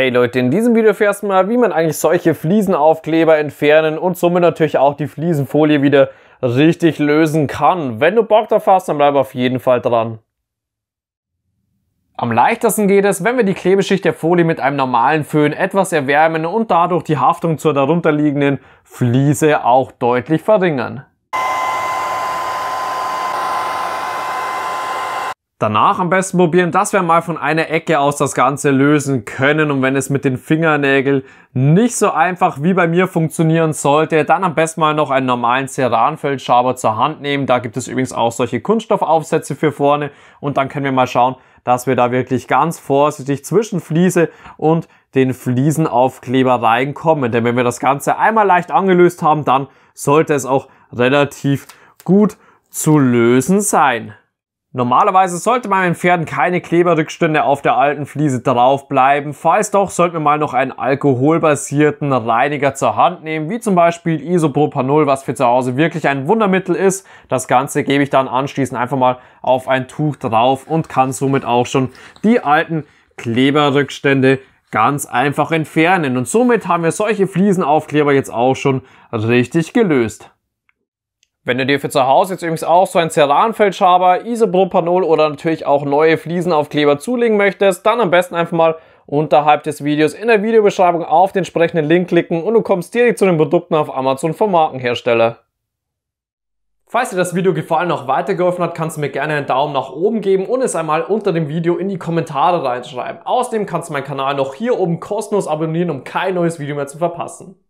Hey Leute, in diesem Video erfährst du mal, wie man eigentlich solche Fliesenaufkleber entfernen und somit natürlich auch die Fliesenfolie wieder richtig lösen kann. Wenn du Bock drauf hast, dann bleib auf jeden Fall dran. Am leichtesten geht es, wenn wir die Klebeschicht der Folie mit einem normalen Föhn etwas erwärmen und dadurch die Haftung zur darunterliegenden Fliese auch deutlich verringern. Danach am besten probieren, dass wir mal von einer Ecke aus das Ganze lösen können. Und wenn es mit den Fingernägeln nicht so einfach wie bei mir funktionieren sollte, dann am besten mal noch einen normalen Ceranfeldschaber zur Hand nehmen. Da gibt es übrigens auch solche Kunststoffaufsätze für vorne. Und dann können wir mal schauen, dass wir da wirklich ganz vorsichtig zwischen Fliese und den Fliesenaufkleber reinkommen. Denn wenn wir das Ganze einmal leicht angelöst haben, dann sollte es auch relativ gut zu lösen sein. Normalerweise sollte bei meinen Pferden keine Kleberrückstände auf der alten Fliese draufbleiben. Falls doch, sollten wir mal noch einen alkoholbasierten Reiniger zur Hand nehmen, wie zum Beispiel Isopropanol, was für zu Hause wirklich ein Wundermittel ist. Das Ganze gebe ich dann anschließend einfach mal auf ein Tuch drauf und kann somit auch schon die alten Kleberrückstände ganz einfach entfernen. Und somit haben wir solche Fliesenaufkleber jetzt auch schon richtig gelöst. Wenn du dir für zu Hause jetzt übrigens auch so ein Ceranfeldschaber, Isopropanol oder natürlich auch neue Fliesenaufkleber zulegen möchtest, dann am besten einfach mal unterhalb des Videos in der Videobeschreibung auf den entsprechenden Link klicken und du kommst direkt zu den Produkten auf Amazon vom Markenhersteller. Falls dir das Video gefallen noch weitergeholfen hat, kannst du mir gerne einen Daumen nach oben geben und es einmal unter dem Video in die Kommentare reinschreiben. Außerdem kannst du meinen Kanal noch hier oben kostenlos abonnieren, um kein neues Video mehr zu verpassen.